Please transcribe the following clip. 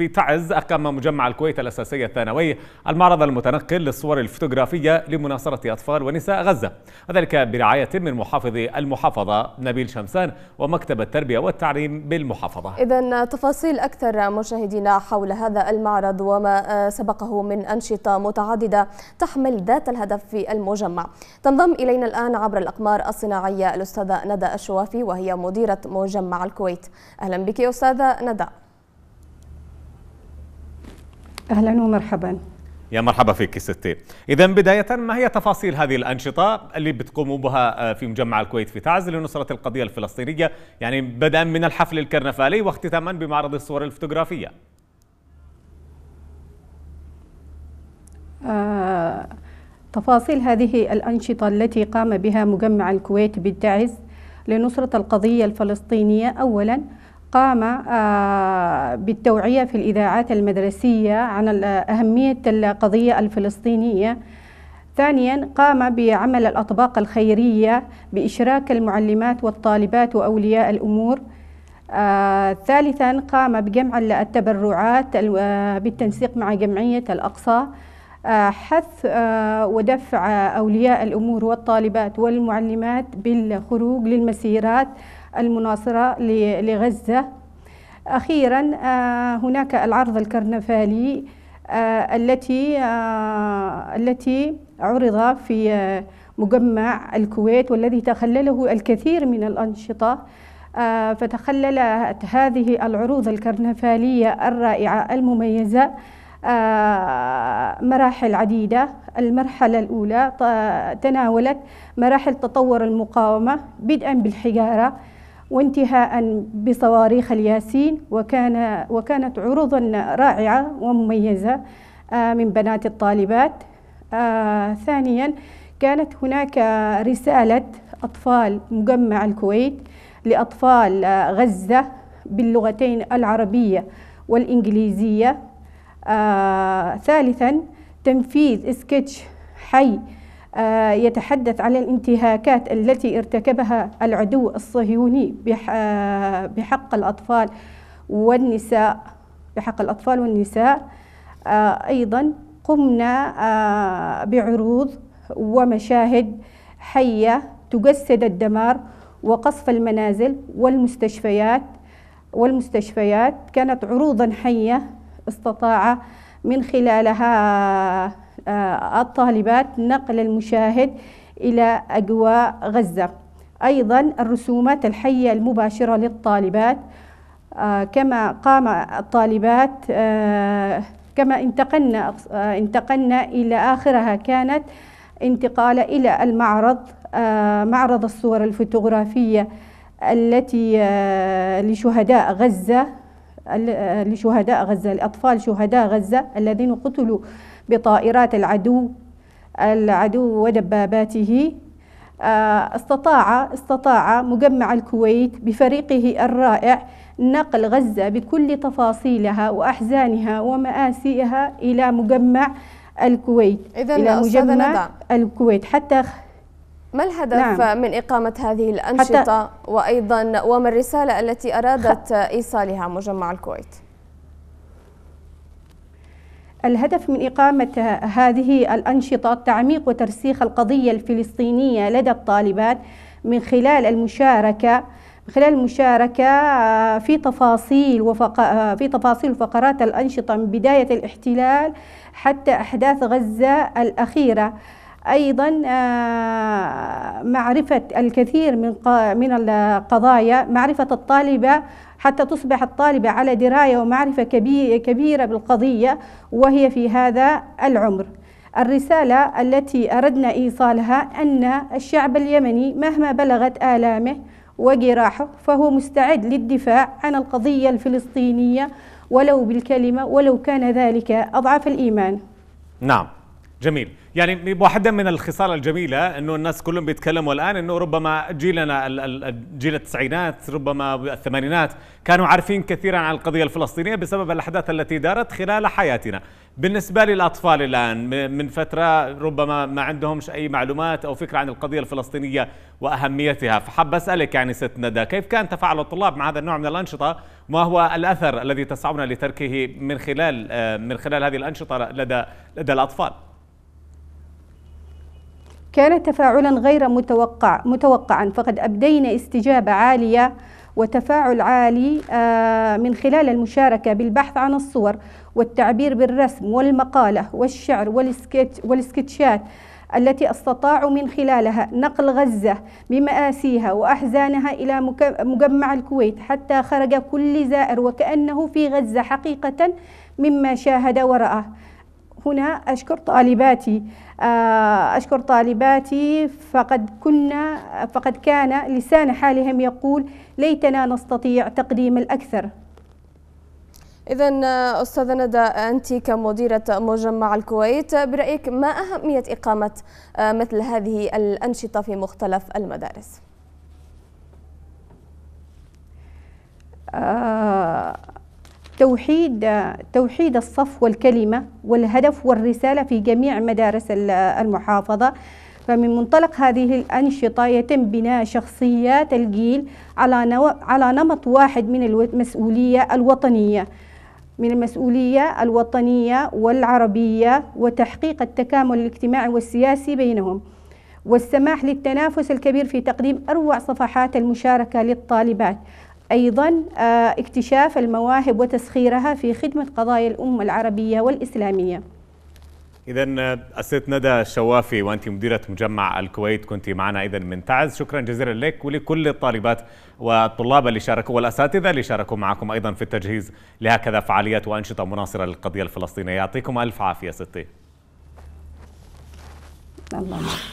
في تعز أقام مجمع الكويت الأساسية الثانوي المعرض المتنقل للصور الفوتوغرافية لمناصرة أطفال ونساء غزة وذلك برعاية من محافظ المحافظة نبيل شمسان ومكتب التربية والتعليم بالمحافظة إذا تفاصيل أكثر مشاهدينا حول هذا المعرض وما آه، سبقه من أنشطة متعددة تحمل ذات الهدف في المجمع تنضم إلينا الآن عبر الأقمار الصناعية الأستاذة ندى الشوافي وهي مديرة مجمع الكويت أهلا بك يا أستاذة ندى أهلا ومرحبا يا مرحبا فيك ستي إذا بداية ما هي تفاصيل هذه الأنشطة اللي بتقوموا بها آه، في مجمع الكويت في تعز لنصرة القضية الفلسطينية يعني بدءا من الحفل الكرنفالي واختتاما بمعرض الصور الفوتوغرافية آه تفاصيل هذه الأنشطة التي قام بها مجمع الكويت بالتعز لنصرة القضية الفلسطينية أولاً قام آه، بالتوعية في الإذاعات المدرسية عن أهمية القضية الفلسطينية ثانيا قام بعمل الأطباق الخيرية بإشراك المعلمات والطالبات وأولياء الأمور آه، ثالثا قام بجمع التبرعات آه، بالتنسيق مع جمعية الأقصى حث ودفع أولياء الأمور والطالبات والمعلمات بالخروج للمسيرات المناصرة لغزة أخيرا آه، هناك العرض الكرنفالي آه، التي آه، التي عرض في مجمع الكويت والذي تخلله الكثير من الأنشطة فتخللت هذه العروض الكرنفالية الرائعة المميزة مراحل عديدة المرحلة الأولى تناولت مراحل تطور المقاومة بدءا بالحجارة وانتهاء بصواريخ الياسين وكان وكانت عروضا رائعة ومميزة آه، من بنات الطالبات آه، ثانيا كانت هناك رسالة أطفال مجمع الكويت لأطفال آه، غزة باللغتين العربية والإنجليزية ثالثا تنفيذ سكتش حي آه، يتحدث عن الانتهاكات التي ارتكبها العدو الصهيوني آه، بحق الأطفال والنساء بحق الأطفال والنساء آه، أيضا قمنا بعروض ومشاهد حية تجسد الدمار وقصف المنازل والمستشفيات والمستشفيات كانت عروضا حية استطاع من خلالها آه، الطالبات نقل المشاهد إلى أجواء غزة أيضا الرسومات الحية المباشرة للطالبات آه، كما قام الطالبات آه، كما انتقلنا انتقلنا إلى آخرها كانت انتقال إلى المعرض معرض الصور الفوتوغرافية التي لشهداء غزة لشهداء غزة لأطفال شهداء غزة الذين قتلوا بطائرات العدو العدو ودباباته آه، استطاع استطاع مجمع الكويت بفريقه الرائع نقل غزة بكل تفاصيلها وأحزانها ومآسيها إلى مجمع الكويت إلى مجمع الكويت حتى ما الهدف نعم. من إقامة هذه الأنشطة وأيضا وما الرسالة التي أرادت إيصالها مجمع الكويت؟ الهدف من إقامة هذه الأنشطة تعميق وترسيخ القضية الفلسطينية لدى الطالبات من خلال المشاركة من خلال المشاركة آه، في تفاصيل وفق آه، في تفاصيل وفقرات الأنشطة من بداية الاحتلال حتى أحداث غزة الأخيرة أيضا آه، معرفة الكثير من من القضايا معرفة الطالبة حتى تصبح الطالبة على دراية ومعرفة كبيرة بالقضية وهي في هذا العمر الرسالة التي أردنا إيصالها أن الشعب اليمني مهما بلغت آلامه وجراحه فهو مستعد للدفاع عن القضية الفلسطينية ولو بالكلمة ولو كان ذلك أضعف الإيمان نعم جميل يعني واحدة من الخصال الجميلة أنه الناس كلهم بيتكلموا الآن أنه ربما جيلنا جيل التسعينات ربما الثمانينات كانوا عارفين كثيرا عن القضية الفلسطينية بسبب الأحداث التي دارت خلال حياتنا بالنسبة للأطفال الآن من فترة ربما ما عندهمش أي معلومات أو فكرة عن القضية الفلسطينية وأهميتها فحب أسألك يعني ست ندى كيف كان تفاعل الطلاب مع هذا النوع من الأنشطة ما هو الأثر الذي تسعون لتركه من خلال آه، من خلال هذه الأنشطة لدى لدى الأطفال؟ كان تفاعلا غير متوقع متوقعا فقد أبدينا استجابة عالية وتفاعل عالي آه، من خلال المشاركة بالبحث عن الصور والتعبير بالرسم والمقالة والشعر والسكتش والسكتشات التي استطاعوا من خلالها نقل غزة بمآسيها وأحزانها إلى مجمع الكويت حتى خرج كل زائر وكأنه في غزة حقيقة مما شاهد ورأه هنا أشكر طالباتي آه، أشكر طالباتي فقد كنا فقد كان لسان حالهم يقول ليتنا نستطيع تقديم الأكثر إذا آه، أستاذة ندى أنت كمديرة مجمع الكويت برأيك ما أهمية إقامة آه، مثل هذه الأنشطة في مختلف المدارس؟ آه توحيد توحيد الصف والكلمة والهدف والرسالة في جميع مدارس المحافظة فمن منطلق هذه الأنشطة يتم بناء شخصيات الجيل على نو... على نمط واحد من المسؤولية الوطنية من المسؤولية الوطنية والعربية وتحقيق التكامل الاجتماعي والسياسي بينهم والسماح للتنافس الكبير في تقديم أروع صفحات المشاركة للطالبات أيضا آه، اكتشاف المواهب وتسخيرها في خدمة قضايا الأمة العربية والإسلامية إذا الست آه، ندى الشوافي وأنت مديرة مجمع الكويت كنت معنا إذا من تعز شكرا جزيلا لك ولكل الطالبات والطلاب اللي شاركوا والأساتذة اللي شاركوا معكم أيضا في التجهيز لهكذا فعاليات وأنشطة مناصرة للقضية الفلسطينية يعطيكم ألف عافية ستي الله